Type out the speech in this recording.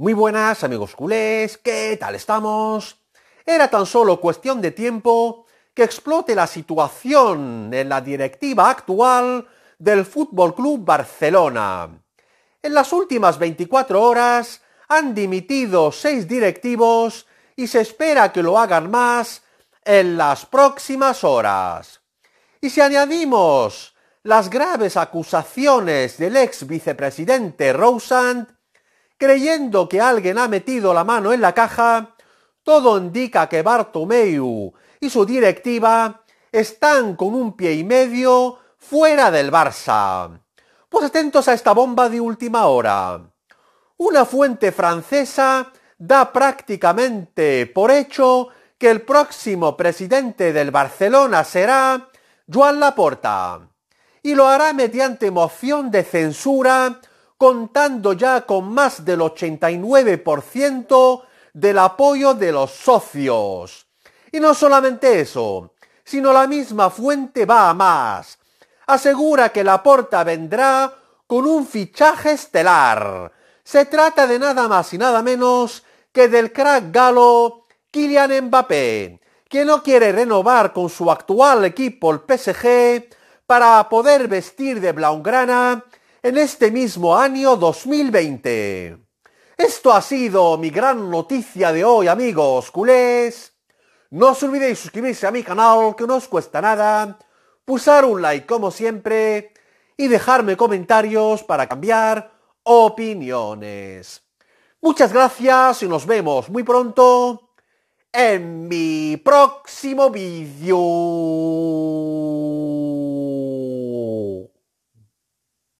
Muy buenas amigos culés, ¿qué tal estamos? Era tan solo cuestión de tiempo que explote la situación en la directiva actual del Fútbol Club Barcelona. En las últimas 24 horas han dimitido seis directivos y se espera que lo hagan más en las próximas horas. Y si añadimos las graves acusaciones del ex vicepresidente Rousand, creyendo que alguien ha metido la mano en la caja, todo indica que Bartomeu y su directiva están con un pie y medio fuera del Barça. Pues atentos a esta bomba de última hora. Una fuente francesa da prácticamente por hecho que el próximo presidente del Barcelona será Joan Laporta, y lo hará mediante moción de censura contando ya con más del 89% del apoyo de los socios. Y no solamente eso, sino la misma fuente va a más. Asegura que la porta vendrá con un fichaje estelar. Se trata de nada más y nada menos que del crack galo Kylian Mbappé, que no quiere renovar con su actual equipo el PSG para poder vestir de blaugrana en este mismo año 2020. Esto ha sido mi gran noticia de hoy, amigos culés. No os olvidéis suscribirse a mi canal, que no os cuesta nada, pulsar un like como siempre y dejarme comentarios para cambiar opiniones. Muchas gracias y nos vemos muy pronto en mi próximo vídeo.